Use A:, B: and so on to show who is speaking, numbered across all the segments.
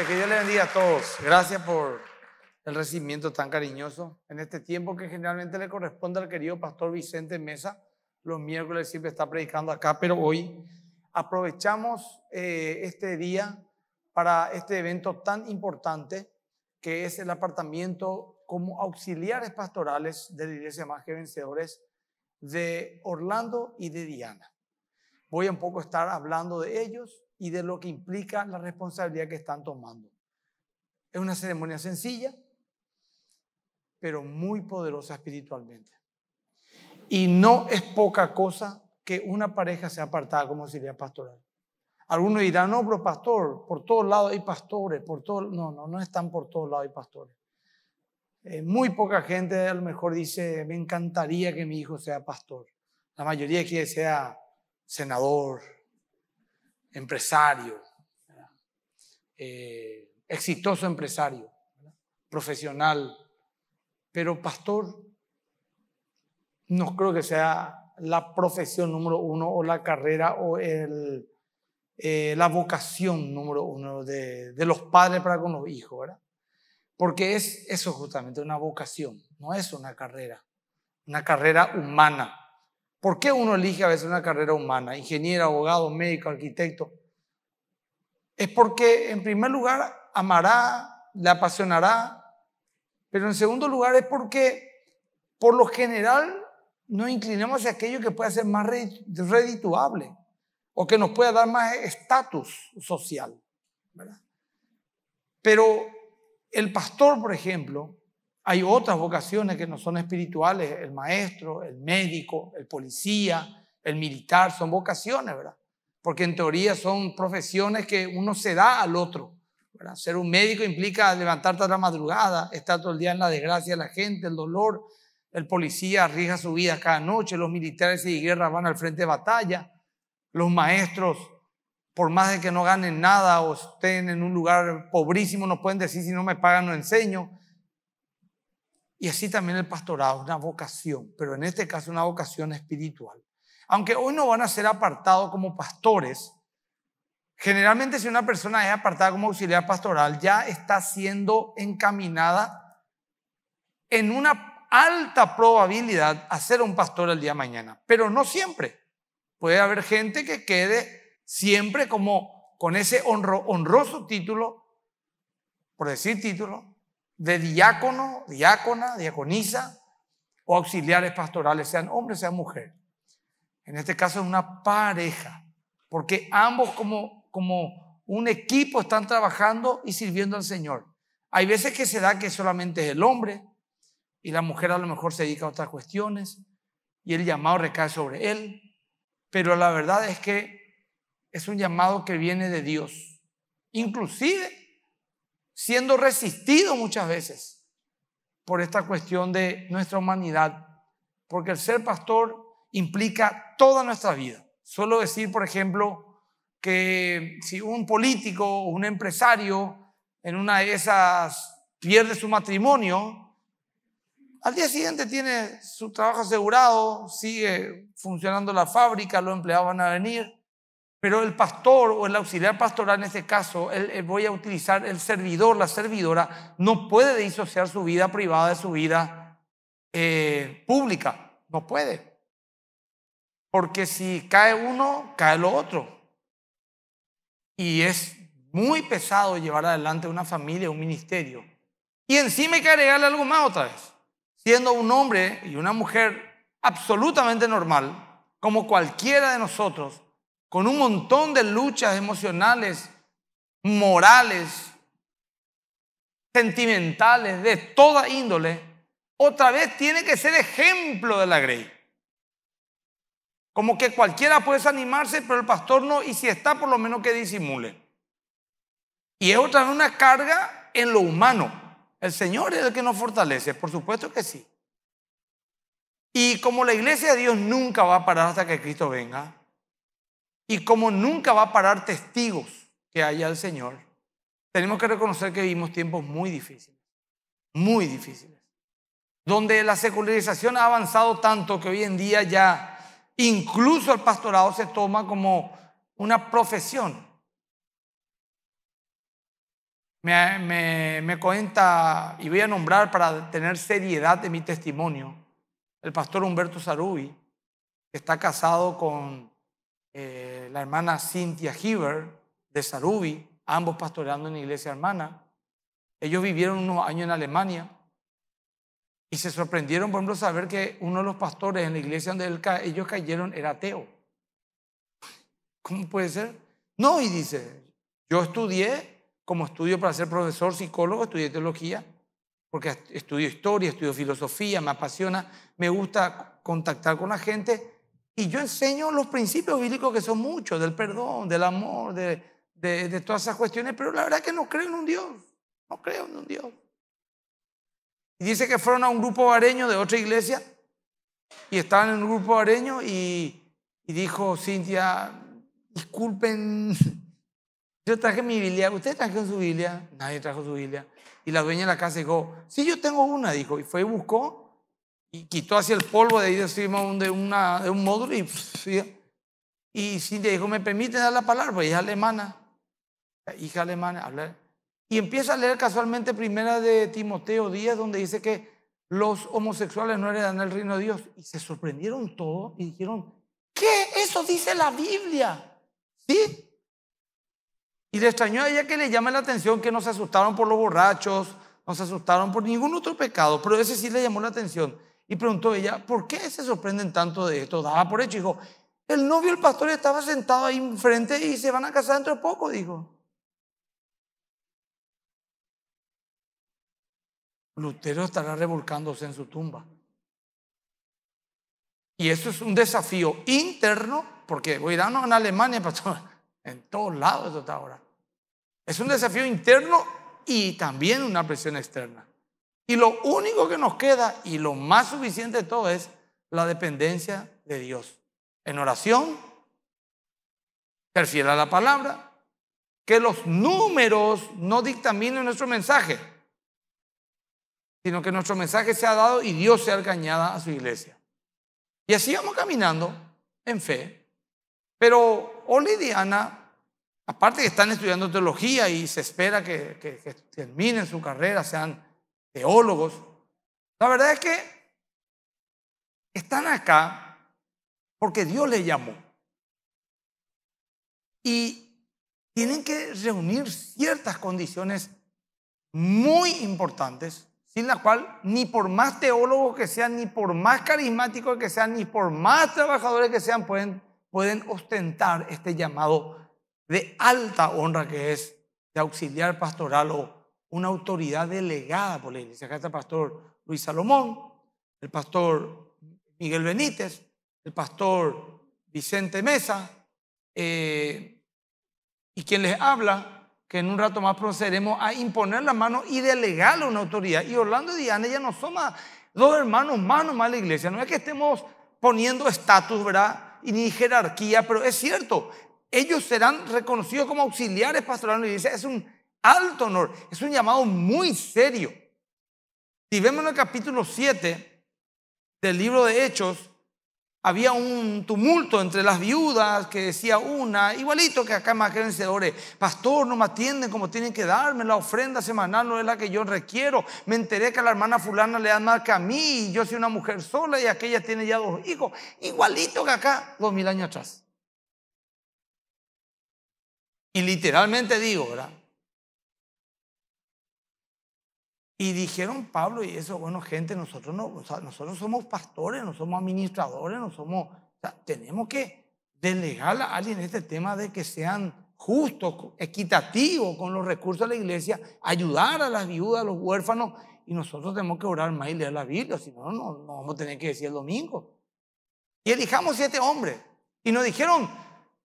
A: que Dios le bendiga a todos. Gracias por el recibimiento tan cariñoso en este tiempo que generalmente le corresponde al querido pastor Vicente Mesa. Los miércoles siempre está predicando acá, pero hoy aprovechamos eh, este día para este evento tan importante que es el apartamiento como auxiliares pastorales de la Iglesia Más que Vencedores de Orlando y de Diana. Voy un poco a estar hablando de ellos, y de lo que implica la responsabilidad que están tomando. Es una ceremonia sencilla, pero muy poderosa espiritualmente. Y no es poca cosa que una pareja sea apartada como sería pastoral. Algunos dirán, no, pero pastor, por todos lados hay pastores, por todo... No, no, no están por todos lados hay pastores. Eh, muy poca gente a lo mejor dice, me encantaría que mi hijo sea pastor. La mayoría quiere sea senador, empresario, eh, exitoso empresario, profesional, pero pastor no creo que sea la profesión número uno o la carrera o el, eh, la vocación número uno de, los padres para con los hijos, ¿verdad? Porque es eso justamente, una vocación, no es una carrera, una carrera humana. ¿Por qué uno elige a veces una carrera humana, ingeniero, abogado, médico, arquitecto? Es porque en primer lugar amará, le apasionará, pero en segundo lugar es porque por lo general nos inclinamos hacia aquello que pueda ser más redituable o que nos pueda dar más estatus social. Pero el pastor, por ejemplo, hay otras vocaciones que no son espirituales, el maestro, el médico, el policía, el militar, son vocaciones, ¿verdad? Porque en teoría son profesiones que uno se da al otro. ¿verdad? Ser un médico implica levantarte a la madrugada, estar todo el día en la desgracia de la gente, el dolor. El policía arriesga su vida cada noche, los militares y guerras van al frente de batalla, los maestros por más de que no ganen nada o estén en un lugar pobrísimo, no pueden decir si no me pagan no enseño. Y así también el pastorado, una vocación, pero en este caso una vocación espiritual. Aunque hoy no van a ser apartados como pastores, generalmente si una persona es apartada como auxiliar pastoral, ya está siendo encaminada en una alta probabilidad a ser un pastor el día mañana, pero no siempre. Puede haber gente que quede siempre como con ese honroso título, por decir título, de diácono, diácona, diaconisa o auxiliares pastorales, sean hombres, sean mujeres. En este caso es una pareja, porque ambos como, como un equipo están trabajando y sirviendo al Señor. Hay veces que se da que solamente es el hombre y la mujer a lo mejor se dedica a otras cuestiones y el llamado recae sobre él, pero la verdad es que es un llamado que viene de Dios. Inclusive siendo resistido muchas veces por esta cuestión de nuestra humanidad, porque el ser pastor implica toda nuestra vida. Suelo decir, por ejemplo, que si un político o un empresario en una de esas pierde su matrimonio, al día siguiente tiene su trabajo asegurado, sigue funcionando la fábrica, los empleados van a venir, pero el pastor o el auxiliar pastoral, en este caso, voy a utilizar el servidor, la servidora, no puede disociar su vida privada de su vida eh, pública. No puede. Porque si cae uno, cae lo otro. Y es muy pesado llevar adelante una familia, un ministerio. Y encima hay que agregarle algo más otra vez. Siendo un hombre y una mujer absolutamente normal, como cualquiera de nosotros, con un montón de luchas emocionales, morales, sentimentales, de toda índole, otra vez tiene que ser ejemplo de la grey. Como que cualquiera puede animarse, pero el pastor no, y si está, por lo menos que disimule. Y es otra vez una carga en lo humano. El Señor es el que nos fortalece, por supuesto que sí. Y como la iglesia de Dios nunca va a parar hasta que Cristo venga, y como nunca va a parar testigos que haya el Señor, tenemos que reconocer que vivimos tiempos muy difíciles, muy difíciles, donde la secularización ha avanzado tanto que hoy en día ya incluso el pastorado se toma como una profesión. Me, cuenta, y voy a nombrar para tener seriedad de mi testimonio, el pastor Humberto Sarubi, que está casado con eh, la hermana Cynthia Heber de Sarubi, ambos pastoreando en iglesia hermana. Ellos vivieron unos años en Alemania y se sorprendieron, por ejemplo, saber que uno de los pastores en la iglesia donde ellos cayeron era ateo. ¿Cómo puede ser? No, y dice, yo estudié como estudio para ser profesor, psicólogo, estudié teología, porque estudio historia, estudio filosofía, me apasiona, me gusta contactar con la gente, y yo enseño los principios bíblicos que son muchos, del perdón, del amor, de, de, todas esas cuestiones, pero la verdad es que no creo en un Dios, no creo en un Dios. Y dice que fueron a un grupo areño de otra iglesia y estaban en un grupo areño y, y dijo Cintia, disculpen, yo traje mi Biblia, ¿usted trajeron su Biblia? Nadie trajo su Biblia. Y la dueña de la casa dijo, sí, yo tengo una, dijo, y fue y buscó y quitó así el polvo de ahí de encima de, una, de un módulo y, pues, y le dijo, ¿me permiten dar la palabra? Pues alemana, hija alemana, hablar. Y empieza a leer casualmente primera de Timoteo 10, donde dice que los homosexuales no heredan el reino de Dios. Y se sorprendieron todos y dijeron, ¿qué? Eso dice la Biblia. ¿Sí? Y le extrañó a ella que le llame la atención que no se asustaron por los borrachos, no se asustaron por ningún otro pecado, pero ese sí le llamó la atención. Y preguntó ella, ¿por qué se sorprenden tanto de esto? Daba por hecho, dijo, el novio el pastor estaba sentado ahí enfrente y se van a casar dentro de poco, dijo. Lutero estará revolcándose en su tumba. Y eso es un desafío interno, porque voy a ah, en Alemania, pastor, en todos lados ahora. Es un desafío interno y también una presión externa. Y lo único que nos queda y lo más suficiente de todo es la dependencia de Dios. En oración, ser a la palabra, que los números no dictaminen nuestro mensaje, sino que nuestro mensaje sea dado y Dios sea engañado a su iglesia. Y así vamos caminando en fe. Pero Oli oh, y Diana, aparte que están estudiando teología y se espera que, que terminen su carrera, sean teólogos. La verdad es que están acá porque Dios les llamó. Y tienen que reunir ciertas condiciones muy importantes, sin las cuales ni por más teólogos que sean, ni por más carismáticos que sean, ni por más trabajadores que sean, pueden, pueden ostentar este llamado de alta honra que es de auxiliar pastoral o una autoridad delegada por la iglesia. Acá está el pastor Luis Salomón, el pastor Miguel Benítez, el pastor Vicente Mesa, eh, y quien les habla, que en un rato más procederemos a imponer la mano y delegarle una autoridad. Y Orlando y Diana ya no somos dos hermanos manos más nomás la iglesia. No es que estemos poniendo estatus, ¿verdad? Y ni jerarquía, pero es cierto, ellos serán reconocidos como auxiliares pastorales. Es un alto honor. Es un llamado muy serio. Si vemos en el capítulo 7 del libro de Hechos, había un tumulto entre las viudas que decía una, igualito que acá en Mackenzie, ore, pastor, no me atienden como tienen que darme, la ofrenda semanal no es la que yo requiero, me enteré que a la hermana fulana le dan más que a mí, y yo soy una mujer sola y aquella tiene ya dos hijos, igualito que acá, dos mil años atrás. Y literalmente digo, ¿verdad? Y dijeron Pablo y eso, bueno, gente, nosotros no, nosotros somos pastores, no somos administradores, no somos, tenemos que delegar a alguien este tema de que sean justos, equitativos con los recursos de la iglesia, ayudar a las viudas, a los huérfanos, y nosotros tenemos que orar más y leer la Biblia, si no, no, no vamos a tener que decir el domingo. Y elijamos siete hombres. Y nos dijeron,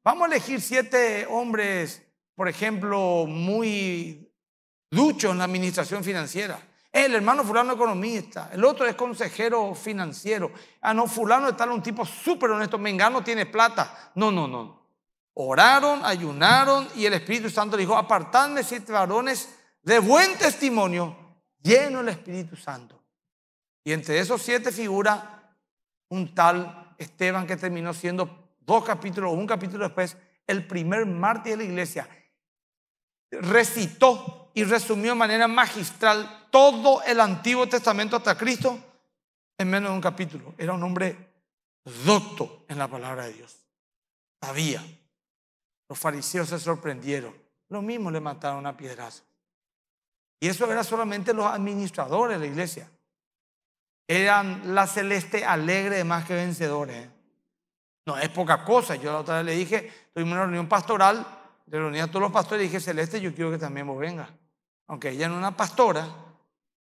A: vamos a elegir siete hombres, por ejemplo, muy duchos en la administración financiera. El hermano fulano economista, el otro es consejero financiero. Ah, no, fulano está un tipo súper honesto, Mengano tiene plata. No, no, no. Oraron, ayunaron y el Espíritu Santo dijo, apartadme siete varones de buen testimonio, lleno el Espíritu Santo. Y entre esos siete figura un tal Esteban que terminó siendo dos capítulos o un capítulo después el primer mártir de la iglesia. Recitó y resumió de manera magistral todo el Antiguo Testamento hasta Cristo en menos de un capítulo. Era un hombre docto en la palabra de Dios. Sabía. Los fariseos se sorprendieron. Lo mismo le mataron a piedrazo. Y eso era solamente los administradores de la iglesia. Eran la celeste alegre de más que vencedores. ¿eh? No es poca cosa. Yo la otra vez le dije, tuvimos una reunión pastoral, le reuní a todos los pastores y dije, celeste, yo quiero que también vos vengas aunque ella no es una pastora,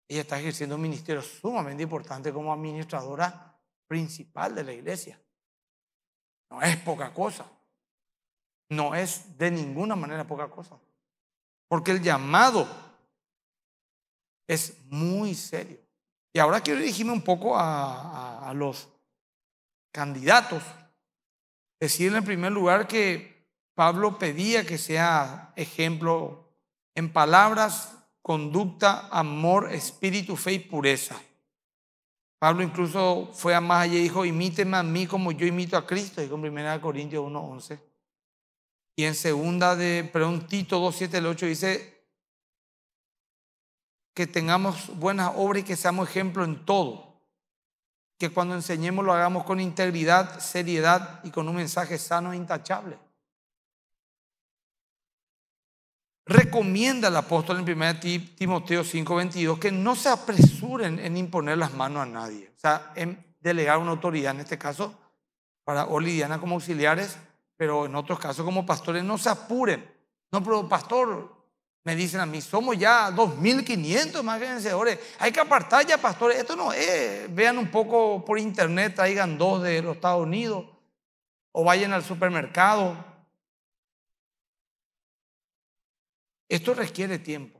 A: ella está ejerciendo un ministerio sumamente importante como administradora principal de la iglesia. No es poca cosa. No es de ninguna manera poca cosa. Porque el llamado es muy serio. Y ahora quiero dirigirme un poco a, los candidatos. Decirle en primer lugar que Pablo pedía que sea ejemplo en palabras, conducta, amor, espíritu, fe y pureza. Pablo incluso fue a más allá y dijo, imíteme a mí como yo imito a Cristo, dijo en 1 Corintios 1.11. Y en segunda de, perdón, Tito 8 dice, que tengamos buenas obras y que seamos ejemplo en todo. Que cuando enseñemos lo hagamos con integridad, seriedad y con un mensaje sano e intachable. recomienda el apóstol en 1 Timoteo 5:22 que no se apresuren en imponer las manos a nadie, o sea, en delegar una autoridad, en este caso, para Olidiana como auxiliares, pero en otros casos como pastores, no se apuren. No, pero pastor, me dicen a mí, somos ya 2.500 más vencedores, hay que apartar ya pastores, esto no es, vean un poco por internet, traigan dos de los Estados Unidos, o vayan al supermercado, Esto requiere tiempo.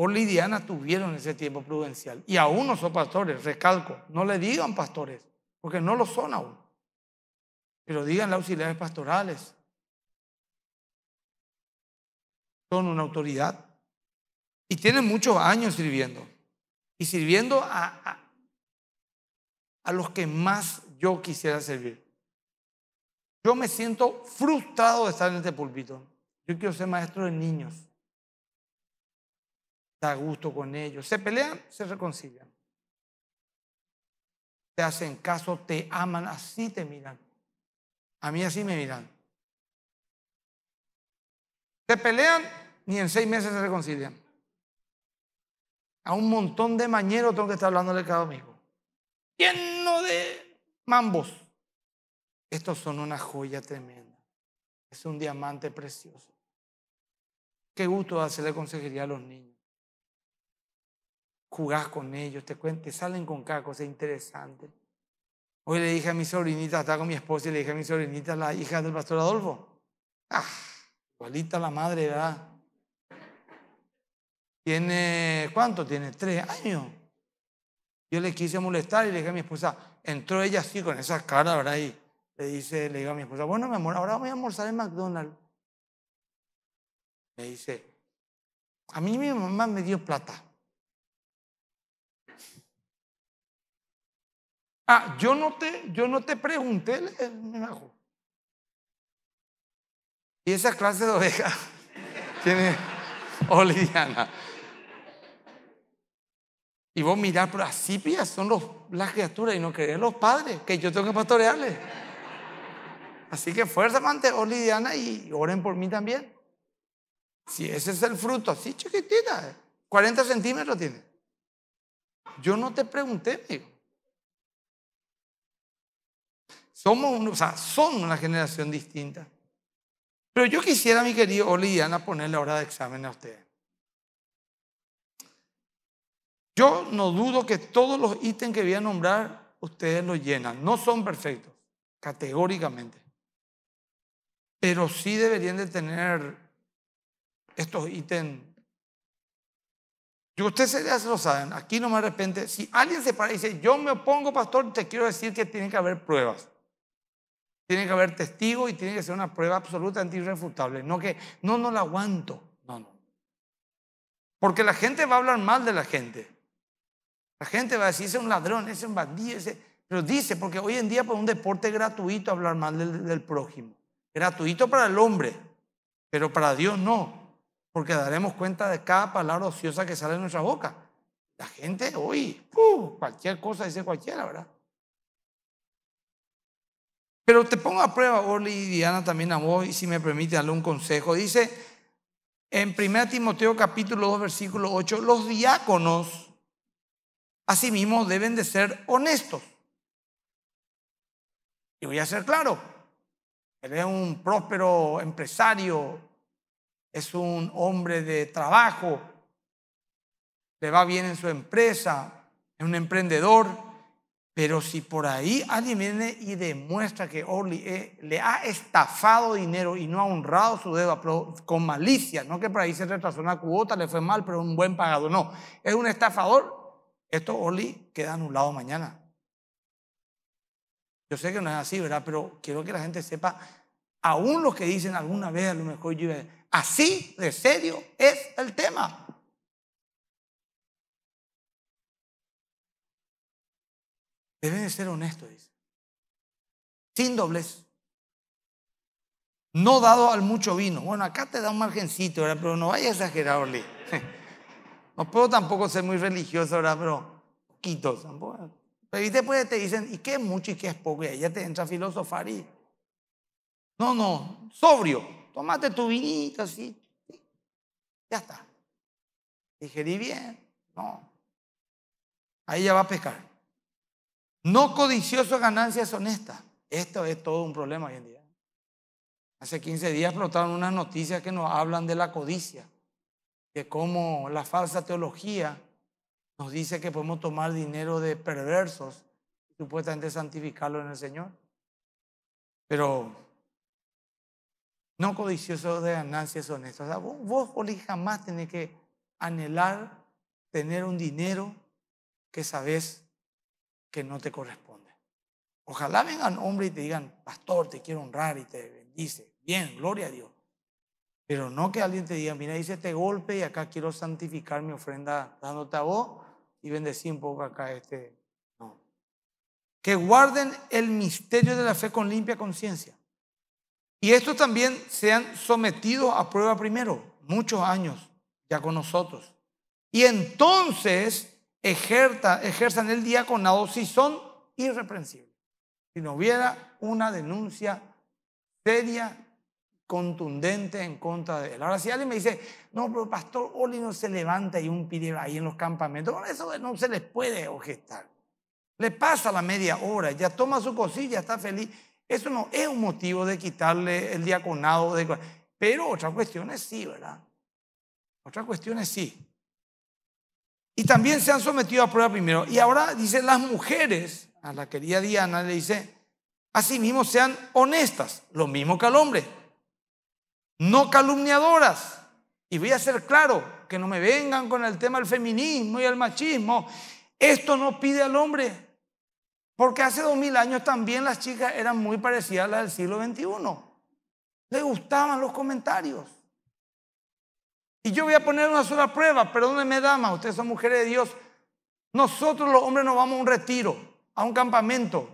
A: o Lidiana tuvieron ese tiempo prudencial. Y aún no son pastores, recalco. No le digan pastores, porque no lo son aún. Pero digan auxiliares pastorales. Son una autoridad. Y tienen muchos años sirviendo. Y sirviendo a, a, a los que más yo quisiera servir. Yo me siento frustrado de estar en este púlpito. Yo quiero ser maestro de niños da gusto con ellos. Se pelean, se reconcilian. Te hacen caso, te aman, así te miran. A mí así me miran. Se pelean, ni en seis meses se reconcilian. A un montón de mañeros tengo que estar hablándole cada amigo, Lleno de mambos. Estos son una joya tremenda. Es un diamante precioso. Qué gusto hacerle consejería a los niños jugás con ellos, te, cuento, salen con cada cosa interesante. Hoy le dije a mi sobrinita, estaba con mi esposa y le dije a mi sobrinita, la hija del pastor Adolfo. Ah, igualita la madre, ¿verdad? Tiene, ¿cuánto? Tiene tres años. Yo le quise molestar y le dije a mi esposa, entró ella así con esas caras, ¿verdad? Y le dice, le digo a mi esposa, bueno, mi amor, ahora voy a almorzar en McDonald's. Me dice, a mí mi mamá me dio plata. Ah, yo no te, yo no te pregunté, Y esa clase de oveja tiene Oliviana. Oh, y vos mirar, pero así cipias son los, las criaturas y no creen los padres, que yo tengo que pastorearles. Así que fuerza, mante Oliviana, oh, y oren por mí también. Si ese es el fruto, así chiquitita, 40 eh, centímetros tiene. Yo no te pregunté, amigo. son una generación distinta. Pero yo quisiera, mi querido Oli ponerle hora de examen a ustedes. Yo no dudo que todos los ítems que voy a nombrar, ustedes los llenan. No son perfectos, categóricamente. Pero sí deberían de tener estos ítems. y ustedes ya se lo saben, aquí no de repente, si alguien se para y dice, yo me opongo, pastor, te quiero decir que tiene que haber pruebas. Tiene que haber testigo y tiene que ser una prueba absolutamente irrefutable. No que no, no la aguanto. No, no. Porque la gente va a hablar mal de la gente. La gente va a decir, ese es un ladrón, ese es un bandido, ese... Pero dice, porque hoy en día por un deporte gratuito hablar mal del, prójimo. Gratuito para el hombre, pero para Dios no. Porque daremos cuenta de cada palabra ociosa que sale de nuestra boca. La gente hoy, ¡uh! cualquier cosa dice cualquiera, ¿verdad? Pero te pongo a prueba, Orly y Diana, también a vos, y si me permite darle un consejo. Dice en 1 Timoteo capítulo 2, versículo 8, los diáconos asimismo deben de ser honestos. Y voy a ser claro, él es un próspero empresario, es un hombre de trabajo, le va bien en su empresa, es un emprendedor. Pero si por ahí alguien viene y demuestra que Orly oh, eh, le ha estafado dinero y no ha honrado su deuda con malicia, no que por ahí se retrasó una cuota, le fue mal, pero un buen pagado, no, es un estafador, esto Orly queda anulado mañana. Yo sé que no es así, ¿verdad? Pero quiero que la gente sepa, aún los que dicen alguna vez, a lo mejor yo, así de serio es el tema. Deben ser honestos, dice. Sin dobles No dado al mucho vino. Bueno, acá te da un margencito, Pero no vayas a exagerar, Orly. No puedo tampoco ser muy religioso, ¿verdad? Pero poquito tampoco. Pero y después te dicen, ¿y qué es mucho y qué es poco? ya te entra filosofar y... No, no, sobrio. Tómate tu vinito, así. Ya está. Digerí bien. No. Ahí ya va a pescar. No codicioso ganancias honestas. Esto es todo un problema hoy en día. Hace 15 días flotaron unas noticias que nos hablan de la codicia, que cómo la falsa teología nos dice que podemos tomar dinero de perversos y supuestamente santificarlo en el Señor. Pero no codicioso de ganancias honestas. vos, vos jamás tenés que anhelar tener un dinero que sabes que no te corresponde. Ojalá vengan hombres y te digan, pastor, te quiero honrar y te bendice. Bien, gloria a Dios. Pero no que alguien te diga, mira, hice este golpe y acá quiero santificar mi ofrenda dándote a vos y bendecir un poco acá este. No. Que guarden el misterio de la fe con limpia conciencia. Y estos también sean sometidos a prueba primero, muchos años ya con nosotros. Y entonces ejerta ejerzan el diaconado si son irreprensibles. Si no hubiera una denuncia seria, contundente en contra de él. Ahora, si alguien me dice, no, pero Pastor Oli no se levanta y un pide ahí en los campamentos, eso no se les puede objetar. Le pasa la media hora, ya toma su cosilla, está feliz. Eso no es un motivo de quitarle el diaconado. Pero otra cuestión es sí, ¿verdad? Otra cuestión es sí. Y también se han sometido a prueba primero. Y ahora dice las mujeres, a la querida Diana le dice, asimismo sean honestas, lo mismo que al hombre, no calumniadoras. Y voy a ser claro, que no me vengan con el tema del feminismo y el machismo. Esto no pide al hombre, porque hace dos mil años también las chicas eran muy parecidas a las del siglo XXI. Le gustaban los comentarios. Y yo voy a poner una sola prueba, perdónenme dama, ustedes son mujeres de Dios. Nosotros los hombres nos vamos a un retiro, a un campamento.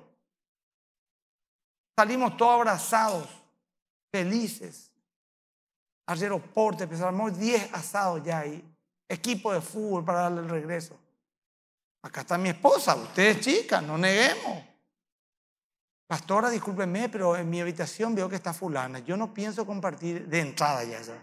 A: Salimos todos abrazados, felices. al deporte, empezamos pues, 10 asados ya ahí. Equipo de fútbol para darle el regreso. Acá está mi esposa, ustedes chicas, no neguemos. Pastora, discúlpeme, pero en mi habitación veo que está fulana. Yo no pienso compartir de entrada ya. ya.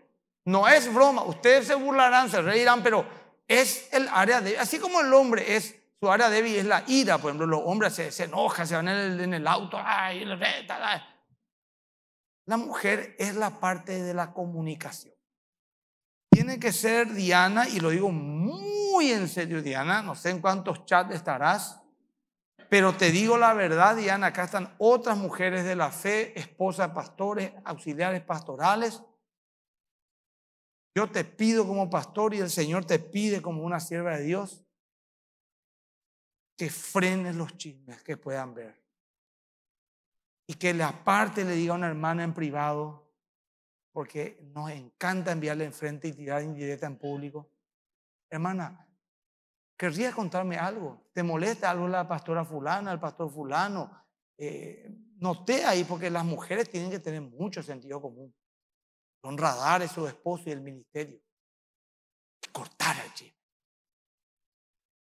A: No es broma, ustedes se burlarán, se reirán, pero es el área de, Así como el hombre es, su área débil es la ira, por ejemplo, los hombres se, se enojan, se van en el, en el auto, ay, la mujer es la parte de la comunicación. Tiene que ser Diana, y lo digo muy en serio, Diana, no sé en cuántos chats estarás, pero te digo la verdad, Diana, acá están otras mujeres de la fe, esposas, pastores, auxiliares pastorales, yo te pido como pastor y el Señor te pide como una sierva de Dios que frenes los chismes que puedan ver. Y que la parte le diga a una hermana en privado, porque nos encanta enviarle enfrente y tirar indirecta en público. Hermana, ¿querrías contarme algo? ¿Te molesta algo la pastora fulana, el pastor fulano? Eh, noté ahí porque las mujeres tienen que tener mucho sentido común honrar a su esposo y el ministerio. Cortar allí.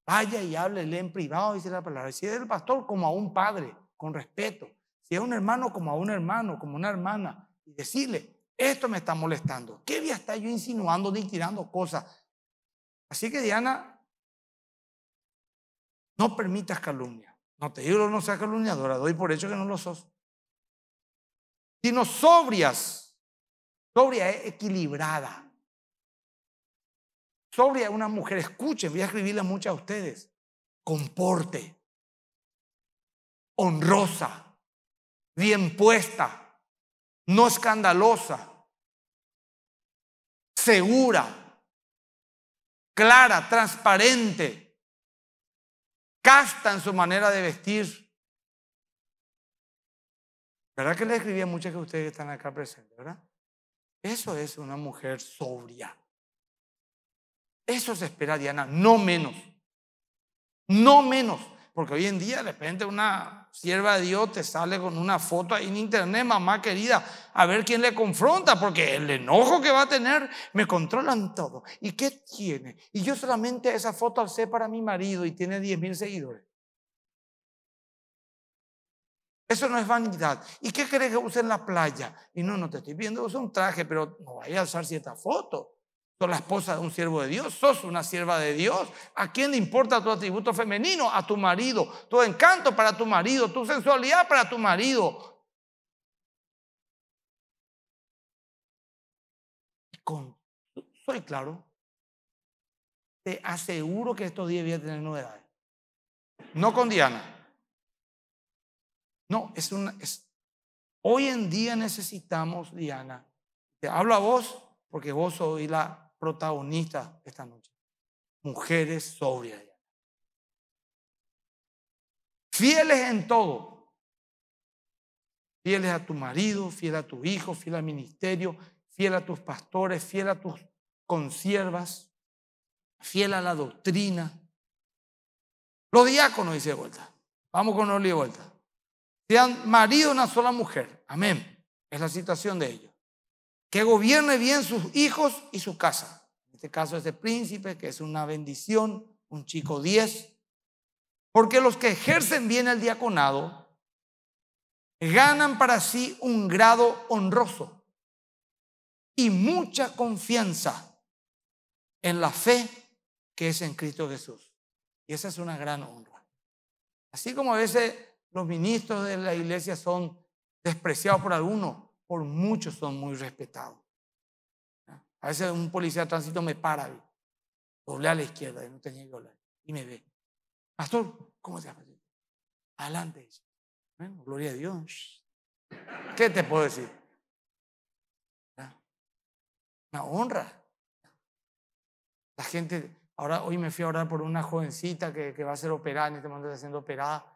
A: Vaya y háblele en privado, dice la palabra. Si es el pastor, como a un padre, con respeto. Si es un hermano, como a un hermano, como una hermana. Y decirle, esto me está molestando. ¿Qué vía está yo insinuando ni tirando cosas? Así que Diana, no permitas calumnia. No te digo no seas calumniadora, doy por hecho que no lo sos. Sino sobrias Sobria es equilibrada. Sobria es una mujer, escuchen, voy a escribirla muchas a ustedes. Comporte, honrosa, bien puesta, no escandalosa, segura, clara, transparente, casta en su manera de vestir. ¿Verdad que le escribí a muchas que ustedes están acá presentes, verdad? Eso es una mujer sobria. Eso se espera, Diana, no menos. No menos. Porque hoy en día de repente una sierva de Dios te sale con una foto ahí en internet, mamá querida, a ver quién le confronta, porque el enojo que va a tener, me controlan todo. ¿Y qué tiene? Y yo solamente esa foto sé para mi marido y tiene 10.000 mil seguidores. Eso no es vanidad. ¿Y qué crees que use en la playa? Y no, no te estoy viendo, usa un traje, pero no vayas a usar cierta foto. Sos la esposa de un siervo de Dios, sos una sierva de Dios. ¿A quién le importa tu atributo femenino? A tu marido, tu encanto para tu marido, tu sensualidad para tu marido. Con, soy claro, te aseguro que estos días voy a tener novedades. No con Diana. No, es una... Es, hoy en día necesitamos, Diana, te hablo a vos porque vos sois la protagonista esta noche. Mujeres sobrias, Fieles en todo. Fieles a tu marido, fiel a tu hijo, fiel al ministerio, fiel a tus pastores, fiel a tus consiervas, fiel a la doctrina. Los diáconos, dice vuelta. Vamos con los de vuelta. Sean marido una sola mujer. Amén. Es la situación de ellos. Que gobierne bien sus hijos y su casa. En este caso, este príncipe, que es una bendición, un chico 10. Porque los que ejercen bien el diaconado ganan para sí un grado honroso y mucha confianza en la fe que es en Cristo Jesús. Y esa es una gran honra. Así como a veces los ministros de la iglesia son despreciados por algunos, por muchos son muy respetados. A veces un policía de tránsito me para, doble a la izquierda, y no tenía que y me ve. Pastor, ¿cómo se llama? Adelante. Bueno, gloria a Dios. ¿Qué te puedo decir? Una honra. La gente, ahora hoy me fui a orar por una jovencita que, que va a ser operada, en este momento está siendo operada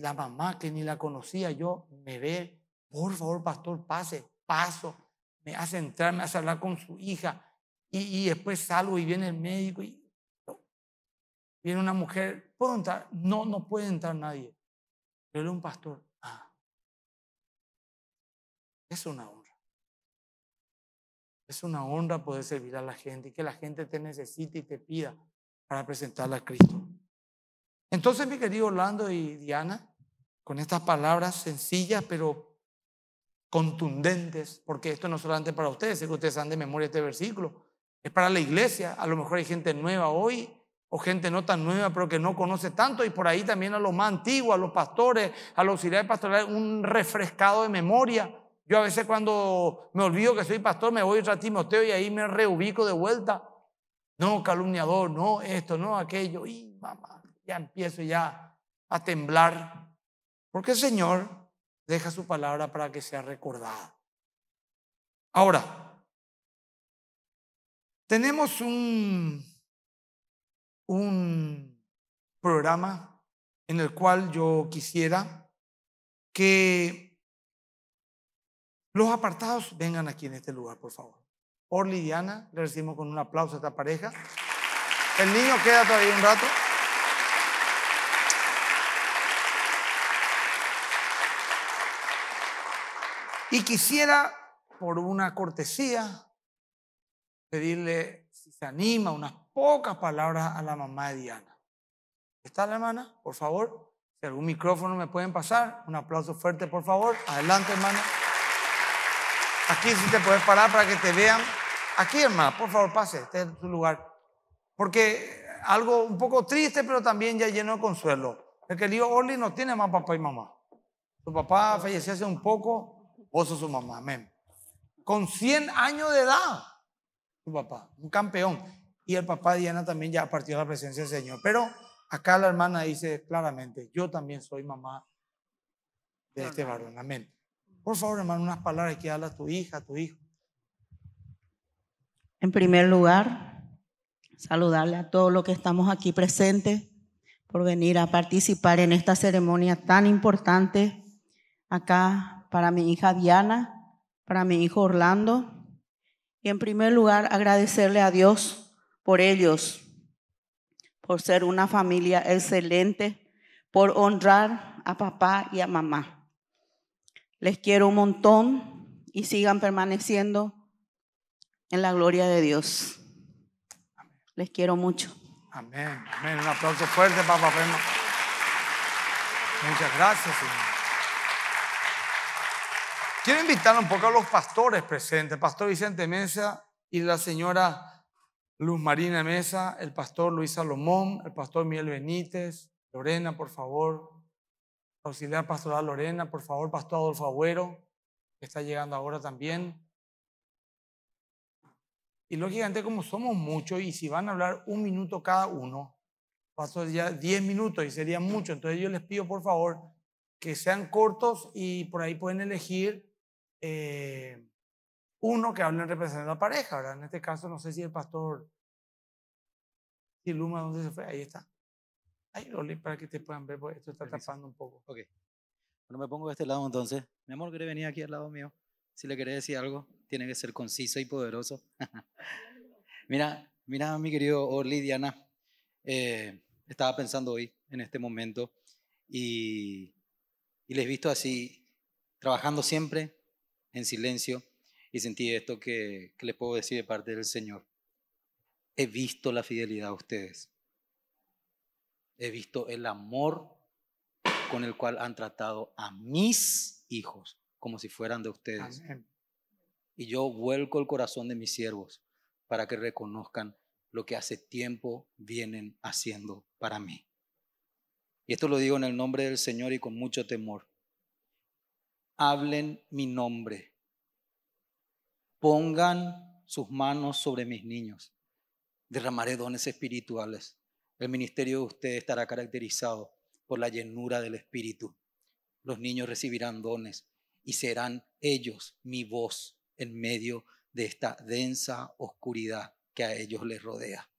A: la mamá, que ni la conocía yo, me ve, por favor, pastor, pase, paso, me hace entrar, me hace hablar con su hija. Y, y después salgo y viene el médico y viene una mujer, ¿puedo entrar? No, no puede entrar nadie. Pero un pastor. Ah, es una honra. Es una honra poder servir a la gente y que la gente te necesite y te pida para presentarla a Cristo. Entonces, mi querido Orlando y Diana, con estas palabras sencillas pero contundentes, porque esto no es solamente para ustedes, es que ustedes han de memoria este versículo, es para la iglesia, a lo mejor hay gente nueva hoy o gente no tan nueva, pero que no conoce tanto, y por ahí también a los más antiguos, a los pastores, a los auxiliares pastorales, un refrescado de memoria. Yo a veces cuando me olvido que soy pastor, me voy a Timoteo y ahí me reubico de vuelta. No, calumniador, no, esto, no, aquello. Y mamá, ya empiezo ya a temblar. Porque el Señor deja su palabra para que sea recordada. Ahora, tenemos un, un programa en el cual yo quisiera que los apartados vengan aquí en este lugar, por favor. Por Lidiana le recibimos con un aplauso a esta pareja. El niño queda todavía un rato. Y quisiera, por una cortesía, pedirle, si se anima, unas pocas palabras a la mamá de Diana. ¿Está la hermana? Por favor. Si algún micrófono me pueden pasar, un aplauso fuerte, por favor. Adelante, hermana. Aquí si te puedes parar para que te vean. Aquí, hermana, por favor, pase. Este es tu lugar. Porque algo un poco triste, pero también ya lleno de consuelo. El querido Orly no tiene más papá y mamá. Su papá falleció hace un poco, Vos sos su mamá, amén. Con 100 años de edad, su papá, un campeón. Y el papá de Diana también ya partió de la presencia del Señor. Pero acá la hermana dice claramente, yo también soy mamá de este varón, amén. Por favor, hermano, unas palabras que habla tu hija, tu hijo.
B: En primer lugar, saludarle a todos los que estamos aquí presentes por venir a participar en esta ceremonia tan importante acá para mi hija Diana, para mi hijo Orlando. Y en primer lugar, agradecerle a Dios por ellos, por ser una familia excelente, por honrar a papá y a mamá. Les quiero un montón y sigan permaneciendo
A: en la gloria de Dios. Les quiero mucho. Amén, amén. Un aplauso fuerte, papá. Muchas gracias, Señor. Quiero invitar un poco a los pastores presentes, Pastor Vicente Mesa y la señora Luz Marina Mesa, el Pastor Luis Salomón, el Pastor Miguel Benítez, Lorena, por favor, auxiliar pastoral Lorena, por favor, Pastor Adolfo Agüero, que está llegando ahora también. Y lógicamente, como somos muchos y si van a hablar un minuto cada uno, pasó ya 10 minutos y sería mucho. Entonces yo les pido, por favor, que sean cortos y por ahí pueden elegir eh, uno que habla en representación de la pareja, ¿verdad? En este caso, no sé si el pastor Siluma, ¿dónde se fue? Ahí está. Ahí loli para que te puedan ver, porque esto está tapando un poco. Ok.
C: Bueno, me pongo de este lado entonces. Mi amor, ¿quiere venir aquí al lado mío? Si le querés decir algo, tiene que ser conciso y poderoso. mira, mira, mi querido Orly Diana. Eh, estaba pensando hoy, en este momento, y, y les he visto así, trabajando siempre, en silencio y sentí esto que, que les puedo decir de parte del Señor. He visto la fidelidad a ustedes. He visto el amor con el cual han tratado a mis hijos como si fueran de ustedes. Y yo vuelco el corazón de mis siervos para que reconozcan lo que hace tiempo vienen haciendo para mí. Y esto lo digo en el nombre del Señor y con mucho temor hablen mi nombre. Pongan sus manos sobre mis niños. Derramaré dones espirituales. El ministerio de ustedes estará caracterizado por la llenura del Espíritu. Los niños recibirán dones y serán ellos mi voz en medio de esta densa oscuridad que a ellos les rodea.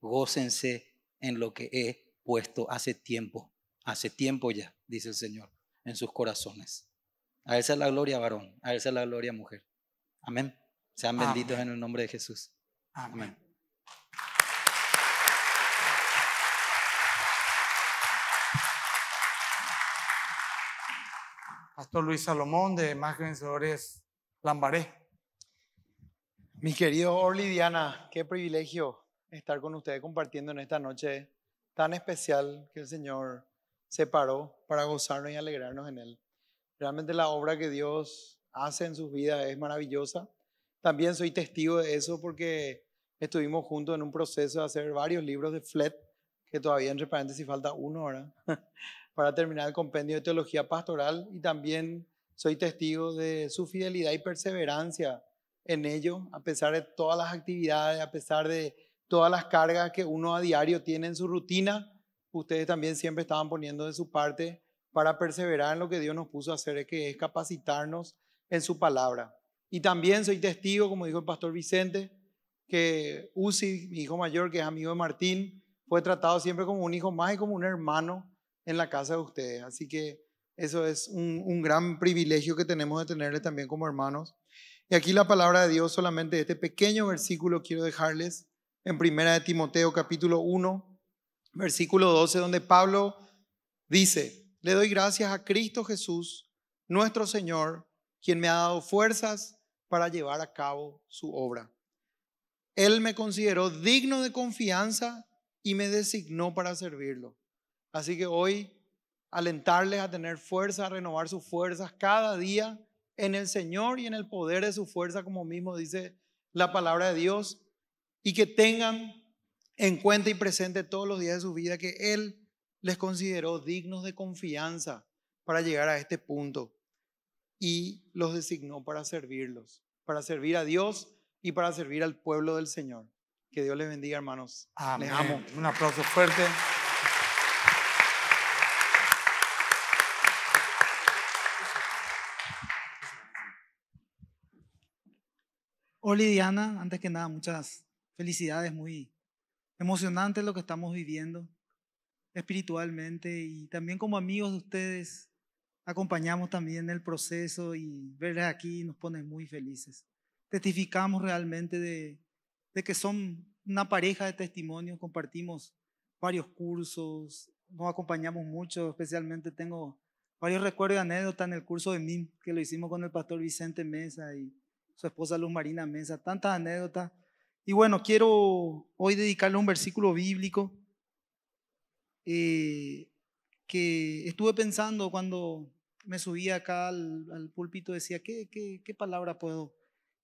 C: Gócense en lo que he puesto hace tiempo, hace tiempo ya, dice el Señor, en sus corazones. A él la gloria, varón. A él sea la gloria, mujer. Amén. Sean benditos en el nombre de Jesús.
A: Amén. Pastor Luis Salomón de Más Vencedores Lambaré.
D: Mi querido Orly qué privilegio estar con ustedes compartiendo en esta noche tan especial que el Señor separó para gozarnos y alegrarnos en Él. Realmente la obra que Dios hace en sus vidas es maravillosa. También soy testigo de eso porque estuvimos juntos en un proceso de hacer varios libros de FLET, que todavía entre paréntesis falta uno ahora, para terminar el compendio de teología pastoral. Y también soy testigo de su fidelidad y perseverancia en ello, a pesar de todas las actividades, a pesar de todas las cargas que uno a diario tiene en su rutina. Ustedes también siempre estaban poniendo de su parte para perseverar en lo que Dios nos puso a hacer, que es capacitarnos en su palabra. Y también soy testigo, como dijo el pastor Vicente, que Uzi, mi hijo mayor, que es amigo de Martín, fue tratado siempre como un hijo más y como un hermano en la casa de ustedes. Así que eso es un, gran privilegio que tenemos de tenerle también como hermanos. Y aquí la palabra de Dios, solamente este pequeño versículo quiero dejarles en Primera de Timoteo capítulo 1, versículo 12, donde Pablo dice, le doy gracias a Cristo Jesús, nuestro Señor, quien me ha dado fuerzas para llevar a cabo su obra. Él me consideró digno de confianza y me designó para servirlo. Así que hoy alentarles a tener fuerza, a renovar sus fuerzas cada día en el Señor y en el poder de su fuerza, como mismo dice la palabra de Dios, y que tengan en cuenta y presente todos los días de su vida que Él les consideró dignos de confianza para llegar a este punto y los designó para servirlos, para servir a Dios y para servir al pueblo del Señor. Que Dios les bendiga, hermanos. Amén. Les amo. Un
A: aplauso fuerte.
E: Hola Diana, antes que nada, muchas felicidades, muy emocionante lo que estamos viviendo espiritualmente y también como amigos de ustedes acompañamos también el proceso y verles aquí nos pone muy felices. Testificamos realmente de, que son una pareja de testimonios, compartimos varios cursos, nos acompañamos mucho, especialmente tengo varios recuerdos y anécdotas en el curso de MIM que lo hicimos con el pastor Vicente Mesa y su esposa Luz Marina Mesa, tantas anécdotas. Y bueno, quiero hoy dedicarle un versículo bíblico eh, que estuve pensando cuando me subí acá al, al púlpito, decía, ¿qué, ¿qué, qué, palabra puedo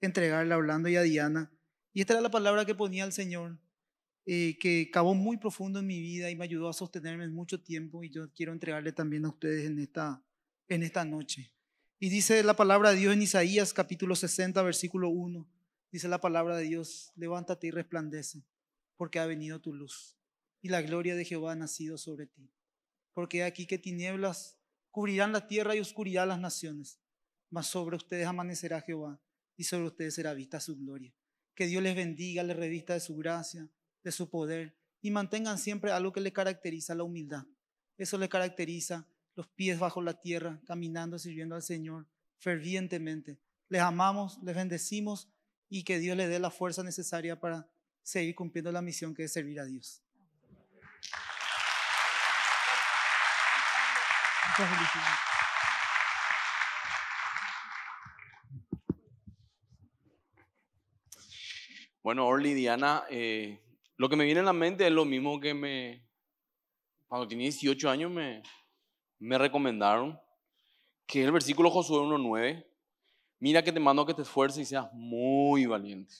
E: entregarle hablando y a Diana? Y esta era la palabra que ponía el Señor, eh, que acabó muy profundo en mi vida y me ayudó a sostenerme mucho tiempo y yo quiero entregarle también a ustedes en esta, en esta noche. Y dice la palabra de Dios en Isaías capítulo 60, versículo 1. Dice la palabra de Dios, levántate y resplandece, porque ha venido tu luz y la gloria de Jehová ha nacido sobre ti. Porque aquí que tinieblas cubrirán la tierra y oscuridad las naciones, mas sobre ustedes amanecerá Jehová y sobre ustedes será vista su gloria. Que Dios les bendiga, les revista de su gracia, de su poder y mantengan siempre algo que les caracteriza, la humildad. Eso les caracteriza los pies bajo la tierra, caminando, sirviendo al Señor fervientemente. Les amamos, les bendecimos y que Dios les dé la fuerza necesaria para seguir cumpliendo la misión que es servir a Dios.
F: Bueno, Orly, Diana, eh, lo que me viene a la mente es lo mismo que me, cuando tenía 18 años me, recomendaron, que el versículo Josué 1.9. Mira que te mando que te esfuerces y seas muy valiente.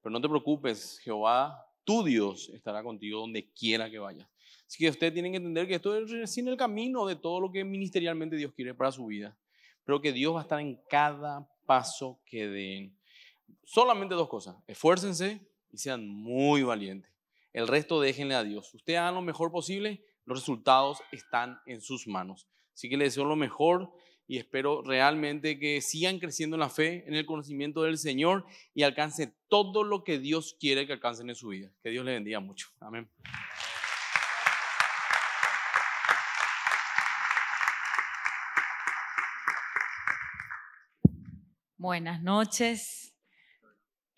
F: Pero no te preocupes, Jehová, tu Dios, estará contigo donde quiera que vayas. Así que ustedes tienen que entender que esto es recién el camino de todo lo que ministerialmente Dios quiere para su vida. Pero que Dios va a estar en cada paso que den. Solamente dos cosas. Esfuércense y sean muy valientes. El resto déjenle a Dios. Usted hagan lo mejor posible. Los resultados están en sus manos. Así que les deseo lo mejor y espero realmente que sigan creciendo en la fe, en el conocimiento del Señor y alcance todo lo que Dios quiere que alcancen en su vida. Que Dios les bendiga mucho. Amén.
G: Buenas noches.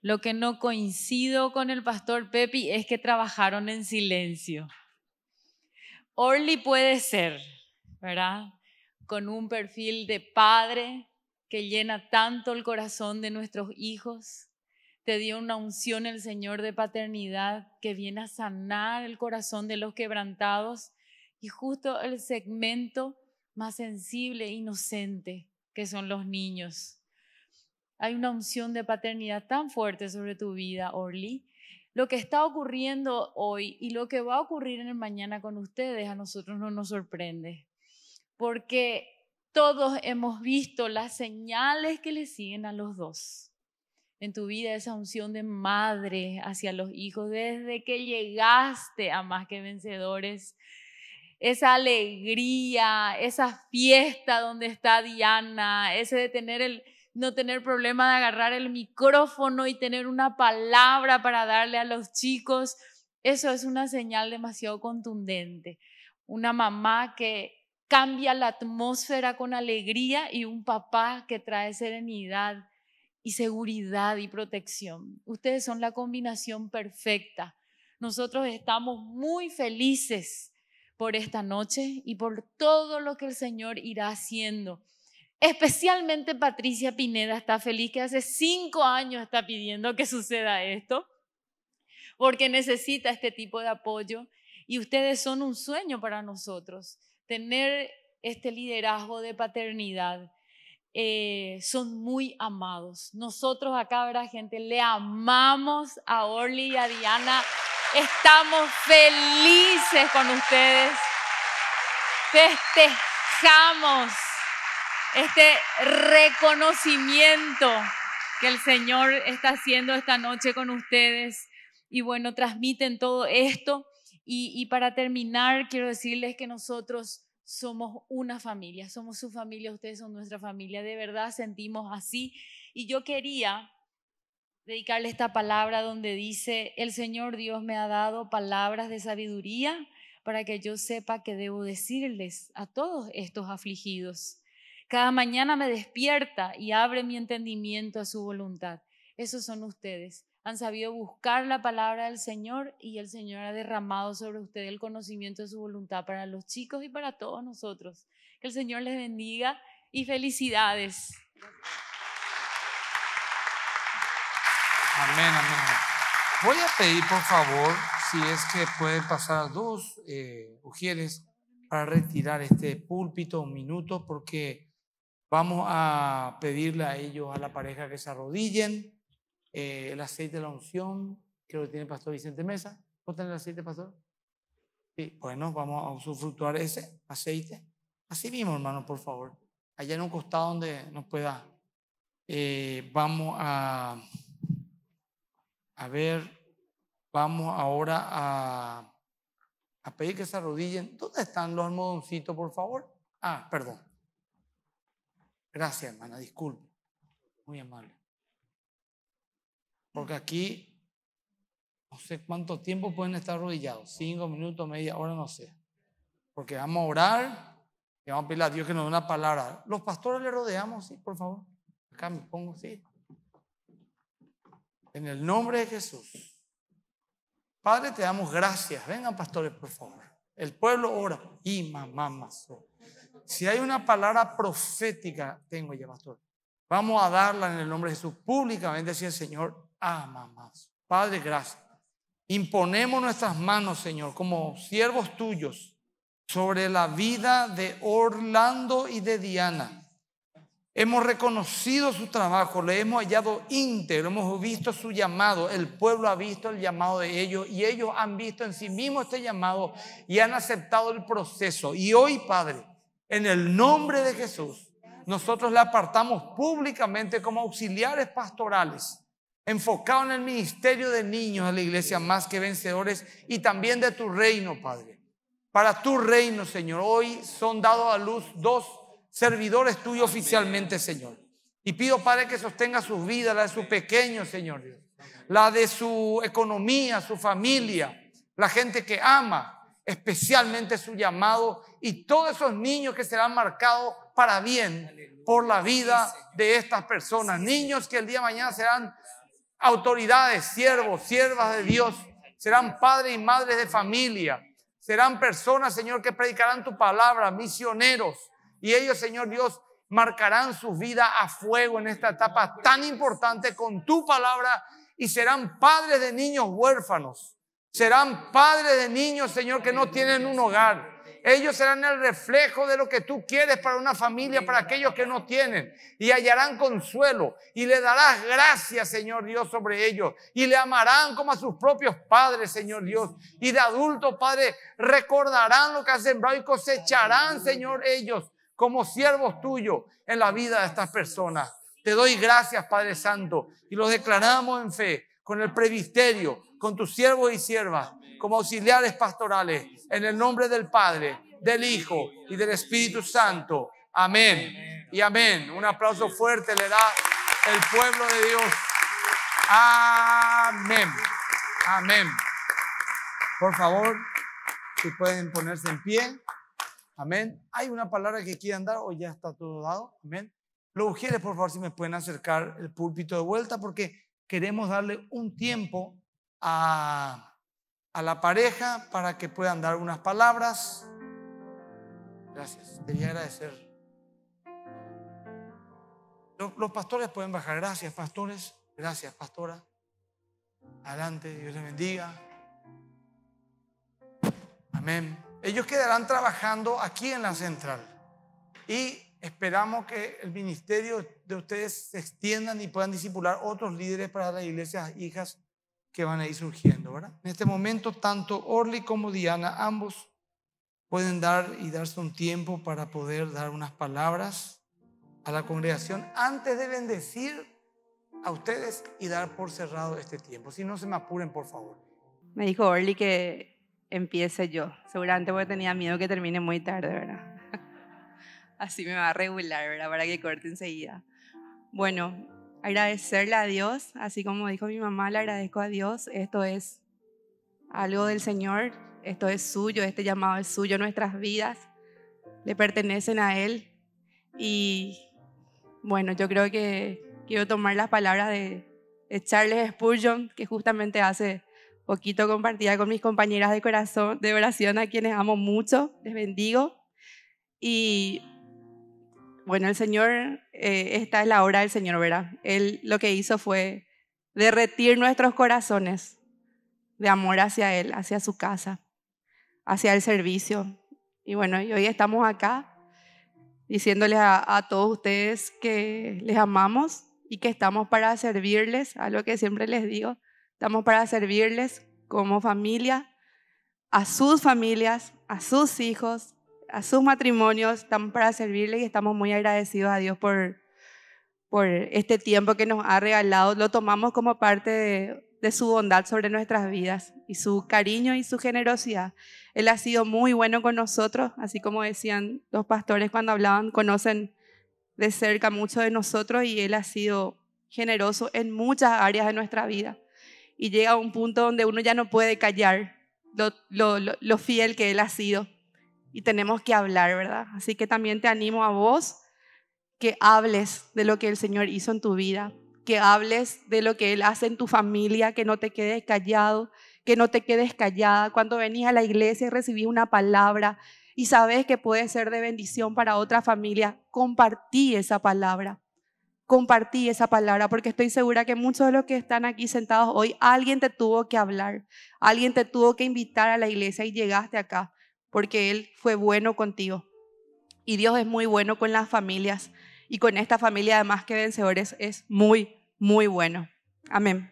G: Lo que no coincido con el pastor Pepi es que trabajaron en silencio. Orly puede ser, ¿verdad? Con un perfil de padre que llena tanto el corazón de nuestros hijos. Te dio una unción el Señor de paternidad que viene a sanar el corazón de los quebrantados y justo el segmento más sensible e inocente que son los niños. Hay una unción de paternidad tan fuerte sobre tu vida, Orly. Lo que está ocurriendo hoy y lo que va a ocurrir en el mañana con ustedes a nosotros no nos sorprende, porque todos hemos visto las señales que le siguen a los dos. En tu vida esa unción de madre hacia los hijos desde que llegaste a más que vencedores esa alegría, esa fiesta donde está Diana, ese de tener el, no tener problema de agarrar el micrófono y tener una palabra para darle a los chicos, eso es una señal demasiado contundente. Una mamá que cambia la atmósfera con alegría y un papá que trae serenidad y seguridad y protección. Ustedes son la combinación perfecta. Nosotros estamos muy felices por esta noche y por todo lo que el Señor irá haciendo. Especialmente Patricia Pineda está feliz que hace cinco años está pidiendo que suceda esto, porque necesita este tipo de apoyo y ustedes son un sueño para nosotros. Tener este liderazgo de paternidad eh, son muy amados. Nosotros acá, ¿verdad, gente? Le amamos a Orly y a Diana. Estamos felices con ustedes. Festejamos este reconocimiento que el Señor está haciendo esta noche con ustedes. Y bueno, transmiten todo esto. Y, para terminar, quiero decirles que nosotros somos una familia, somos su familia, ustedes son nuestra familia, de verdad sentimos así. Y yo quería dedicarle esta palabra donde dice, el Señor Dios me ha dado palabras de sabiduría para que yo sepa que debo decirles a todos estos afligidos. Cada mañana me despierta y abre mi entendimiento a su voluntad. Esos son ustedes. Han sabido buscar la palabra del Señor y el Señor ha derramado sobre ustedes el conocimiento de su voluntad para los chicos y para todos nosotros. Que el Señor les bendiga y felicidades.
A: Amén, amén. Voy a pedir, por favor, si es que pueden pasar dos eh, para retirar este púlpito un minuto, porque Vamos a pedirle a ellos, a la pareja, que se arrodillen. Eh, el aceite de la unción, creo que tiene el pastor Vicente Mesa. ¿Vos tenés el aceite, pastor? Sí, bueno, vamos a usufructuar ese aceite. Así mismo, hermano, por favor. Allá en un costado donde nos pueda. Eh, vamos a, a ver, vamos ahora a, a pedir que se arrodillen. ¿Dónde están los almodoncitos, por favor? Ah, perdón. Gracias, hermana, disculpe. Muy amable. Porque aquí no sé cuánto tiempo pueden estar arrodillados, cinco minutos, media hora, no sé. Porque vamos a orar y vamos a pedir a Dios que nos dé una palabra. Los pastores le rodeamos, sí, por favor. Acá me pongo, sí. En el nombre de Jesús. Padre, te damos gracias. Vengan, pastores, por favor. El pueblo ora. Y mamá, si hay una palabra profética, tengo ya, pastor. Vamos a darla en el nombre de Jesús públicamente. si el Señor, ama más. Padre, gracias. Imponemos nuestras manos, Señor, como siervos tuyos, sobre la vida de Orlando y de Diana. Hemos reconocido su trabajo, le hemos hallado íntegro, hemos visto su llamado, el pueblo ha visto el llamado de ellos y ellos han visto en sí mismos este llamado y han aceptado el proceso. Y hoy, Padre, en el nombre de Jesús, nosotros la apartamos públicamente como auxiliares pastorales, enfocado en el ministerio de niños de la iglesia más que vencedores y también de tu reino, Padre. Para tu reino, Señor. Hoy son dados a luz dos servidores tuyos oficialmente, Señor. Y pido, Padre, que sostenga sus vidas, la de su pequeño, Señor. La de su economía, su familia, la gente que ama, especialmente su llamado y todos esos niños que serán marcados para bien por la vida de estas personas. Niños que el día de mañana serán autoridades, siervos, siervas de Dios, serán padres y madres de familia, serán personas, Señor, que predicarán tu palabra, misioneros, y ellos, Señor Dios, marcarán su vida a fuego en esta etapa tan importante con tu palabra y serán padres de niños huérfanos Serán padres de niños, Señor, que no tienen un hogar. Ellos serán el reflejo de lo que tú quieres para una familia, para aquellos que no tienen. Y hallarán consuelo. Y le darás gracias, Señor Dios, sobre ellos. Y le amarán como a sus propios padres, Señor Dios. Y de adultos, Padre, recordarán lo que has sembrado y cosecharán, Señor, ellos como siervos tuyos en la vida de estas personas. Te doy gracias, Padre Santo. Y lo declaramos en fe con el presbiterio, con tus siervos y siervas, como auxiliares pastorales, en el nombre del Padre, del Hijo y del Espíritu Santo. Amén. Y amén. Un aplauso fuerte le da el pueblo de Dios. Amén. Amén. Por favor, si pueden ponerse en pie. Amén. ¿Hay una palabra que quieran dar o ya está todo dado? Amén. Los mujeres, por favor, si me pueden acercar el púlpito de vuelta porque queremos darle un tiempo a, la pareja para que puedan dar unas palabras. Gracias, quería agradecer. los pastores pueden bajar. Gracias, pastores. Gracias, pastora. Adelante, Dios les bendiga. Amén. Ellos quedarán trabajando aquí en la central y esperamos que el ministerio de ustedes se extiendan y puedan disipular otros líderes para las iglesias hijas que van a ir surgiendo, ¿verdad? En este momento, tanto Orly como Diana, ambos pueden dar y darse un tiempo para poder dar unas palabras a la congregación antes de bendecir a ustedes y dar por cerrado este tiempo. Si no se me apuren, por favor. Me dijo Orly que
B: empiece yo, seguramente porque tenía miedo que termine muy tarde, ¿verdad? Así me va a regular, ¿verdad? Para que corte enseguida. Bueno, agradecerle a Dios, así como dijo mi mamá, le agradezco a Dios, esto es algo del Señor, esto es suyo, este llamado es suyo, nuestras vidas le pertenecen a Él. Y bueno, yo creo que quiero tomar las palabras de, Charles Spurgeon, que justamente hace poquito compartía con mis compañeras de corazón, de oración, a quienes amo mucho, les bendigo. Y bueno, el Señor, eh, esta es la hora del Señor, ¿verdad? Él lo que hizo fue derretir nuestros corazones de amor hacia Él, hacia su casa, hacia el servicio. Y bueno, y hoy estamos acá diciéndoles a, todos ustedes que les amamos y que estamos para servirles, algo que siempre les digo, estamos para servirles como familia, a sus familias, a sus hijos, a sus matrimonios, están para servirle y estamos muy agradecidos a Dios por, este tiempo que nos ha regalado. Lo tomamos como parte de, su bondad sobre nuestras vidas y su cariño y su generosidad. Él ha sido muy bueno con nosotros, así como decían los pastores cuando hablaban, conocen de cerca mucho de nosotros y Él ha sido generoso en muchas áreas de nuestra vida. Y llega a un punto donde uno ya no puede callar lo fiel que Él ha sido y tenemos que hablar, ¿verdad? Así que también te animo a vos que hables de lo que el Señor hizo en tu vida, que hables de lo que Él hace en tu familia, que no te quedes callado, que no te quedes callada. Cuando venís a la iglesia y recibís una palabra y sabes que puede ser de bendición para otra familia, compartí esa palabra. Compartí esa palabra porque estoy segura que muchos de los que están aquí sentados hoy, alguien te tuvo que hablar, alguien te tuvo que invitar a la iglesia y llegaste acá porque Él fue bueno contigo. Y Dios es muy bueno con las familias. Y con esta familia, además que vencedores, es muy, muy bueno. Amén.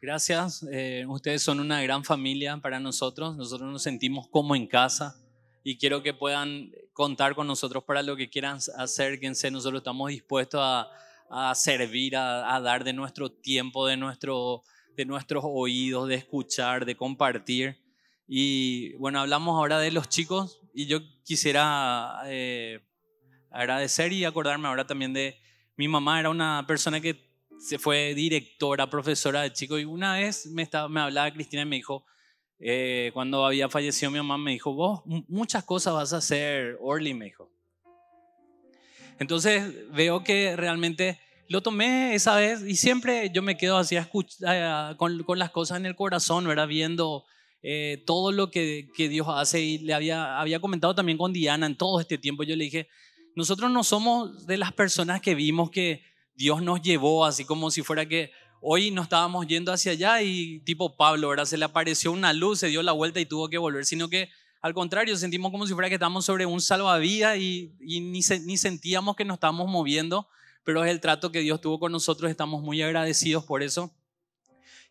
F: Gracias. Eh, ustedes son una gran familia para nosotros. Nosotros nos sentimos como en casa y quiero que puedan contar con nosotros para lo que quieran. hacer. Acérquense. Nosotros estamos dispuestos a a servir, a, dar de nuestro tiempo, de, nuestro, de nuestros oídos, de escuchar, de compartir. Y bueno, hablamos ahora de los chicos y yo quisiera eh, agradecer y acordarme ahora también de mi mamá, era una persona que se fue directora, profesora de chicos y una vez me, estaba, me hablaba Cristina y me dijo, eh, cuando había fallecido mi mamá, me dijo, vos muchas cosas vas a hacer, Orly, me dijo. Entonces veo que realmente lo tomé esa vez y siempre yo me quedo así con, las cosas en el corazón, ¿verdad? Viendo eh, todo lo que, Dios hace y le había, había comentado también con Diana en todo este tiempo, yo le dije, nosotros no somos de las personas que vimos que Dios nos llevó así como si fuera que hoy no estábamos yendo hacia allá y tipo Pablo, ¿verdad? Se le apareció una luz, se dio la vuelta y tuvo que volver, sino que al contrario, sentimos como si fuera que estamos sobre un salvavidas y, ni, sentíamos que nos estábamos moviendo, pero es el trato que Dios tuvo con nosotros, estamos muy agradecidos por eso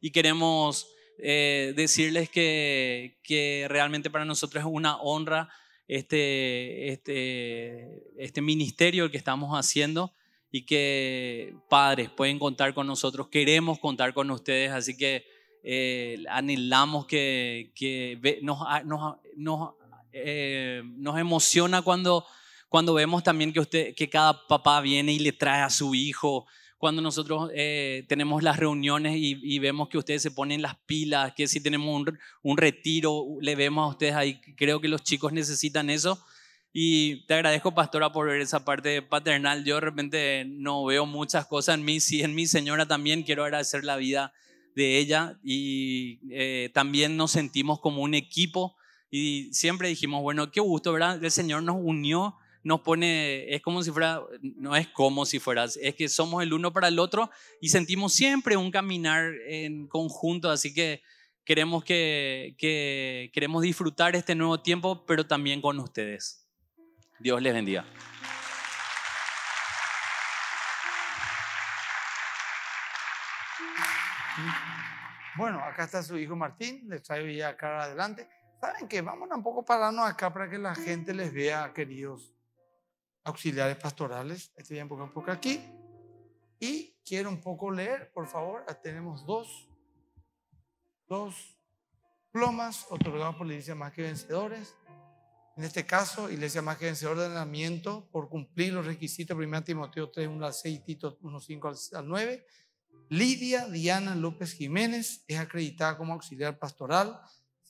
F: y queremos eh, decirles que, que, realmente para nosotros es una honra este, este, este ministerio que estamos haciendo y que padres pueden contar con nosotros, queremos contar con ustedes, así que eh, anhelamos que, que nos, nos, nos, eh, nos emociona cuando, cuando vemos también que, usted, que cada papá viene y le trae a su hijo, cuando nosotros eh, tenemos las reuniones y, vemos que ustedes se ponen las pilas, que si tenemos un, retiro, le vemos a ustedes ahí, creo que los chicos necesitan eso. Y te agradezco, pastora, por ver esa parte paternal. Yo de repente no veo muchas cosas en mí, sí en mi señora también quiero agradecer la vida de ella y eh, también nos sentimos como un equipo y siempre dijimos, bueno, qué gusto, ¿verdad? El Señor nos unió, nos pone, es como si fuera, no es como si fueras es que somos el uno para el otro y sentimos siempre un caminar en conjunto, así que queremos, que, queremos disfrutar este nuevo tiempo, pero también con ustedes. Dios les bendiga.
A: Bueno, acá está su hijo Martín, le traigo ya acá adelante. ¿Saben qué? Vamos un poco pararnos acá para que la gente les vea, queridos auxiliares pastorales. Estoy un poco, un poco aquí. Y quiero un poco leer, por favor. Ah, tenemos dos, dos plomas otorgados por la Iglesia Más que Vencedores. En este caso, Iglesia Más que Vencedor de Ordenamiento, por cumplir los requisitos, 1 Timoteo 3, 1 al 6, Tito 1, 5 al 9. Lidia Diana López Jiménez es acreditada como auxiliar pastoral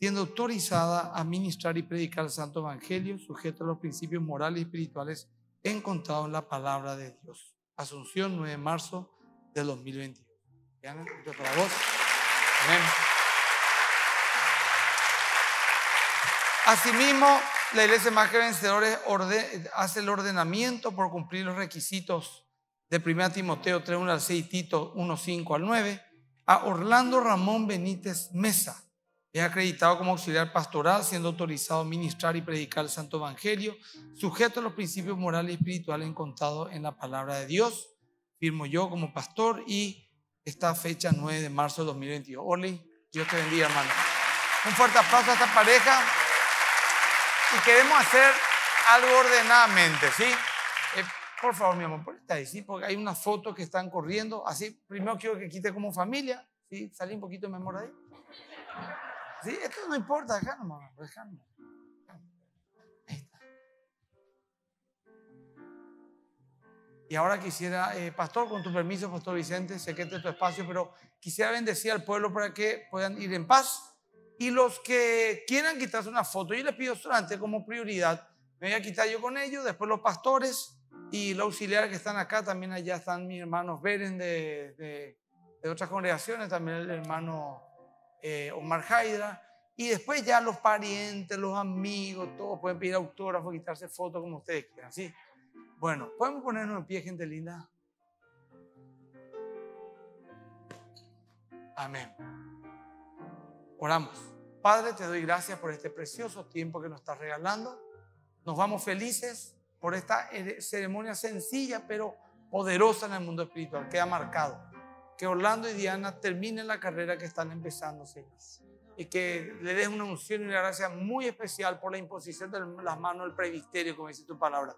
A: siendo autorizada a ministrar y predicar el Santo Evangelio, sujeto a los principios morales y espirituales encontrados en la palabra de Dios. Asunción, 9 de marzo del 2021. Diana, para vos. Amén. Asimismo, la Iglesia Más que Vencedores hace el ordenamiento por cumplir los requisitos de 1 Timoteo 3, 1 al 6 Tito 1, 5 al 9 a Orlando Ramón Benítez Mesa es acreditado como auxiliar pastoral, siendo autorizado a ministrar y predicar el Santo Evangelio, sujeto a los principios morales y espirituales encontrados en la palabra de Dios. Firmo yo como pastor y esta fecha 9 de marzo de 2022. Oli, Dios te bendiga, hermano. Un fuerte aplauso a esta pareja. Y queremos hacer algo ordenadamente, ¿sí? Eh, por favor, mi amor, por ahí, ¿sí? Porque hay unas fotos que están corriendo. Así, primero quiero que quite como familia, ¿sí? Salí un poquito de memoria ahí. Esto no importa, déjame, mamá, Ahí está. Y ahora quisiera, eh, pastor, con tu permiso, pastor Vicente, sé que este es tu espacio, pero quisiera bendecir al pueblo para que puedan ir en paz. Y los que quieran quitarse una foto, yo les pido solamente como prioridad, me voy a quitar yo con ellos, después los pastores y los auxiliares que están acá, también allá están mis hermanos Beren de, de, de otras congregaciones, también el hermano eh, Omar Haidra, y después ya los parientes, los amigos, todos pueden pedir autógrafos, quitarse fotos como ustedes quieran, ¿sí? Bueno, ¿podemos ponernos en pie, gente linda? Amén. Oramos. Padre, te doy gracias por este precioso tiempo que nos estás regalando. Nos vamos felices por esta eh, ceremonia sencilla pero poderosa en el mundo espiritual. que ha marcado que Orlando y Diana terminen la carrera que están empezando, Señor. Y que le des una unción y una gracia muy especial por la imposición de las manos del presbiterio, como dice tu palabra.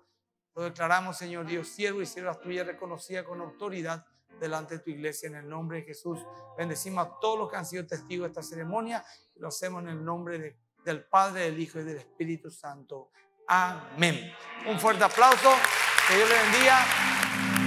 A: Lo declaramos, Señor Dios, siervo y siervas tuya reconocida con autoridad delante de tu iglesia en el nombre de Jesús. Bendecimos a todos los que han sido testigos de esta ceremonia. Lo hacemos en el nombre del Padre, del Hijo y del Espíritu Santo. Amén. Un fuerte aplauso. Que Dios le bendiga.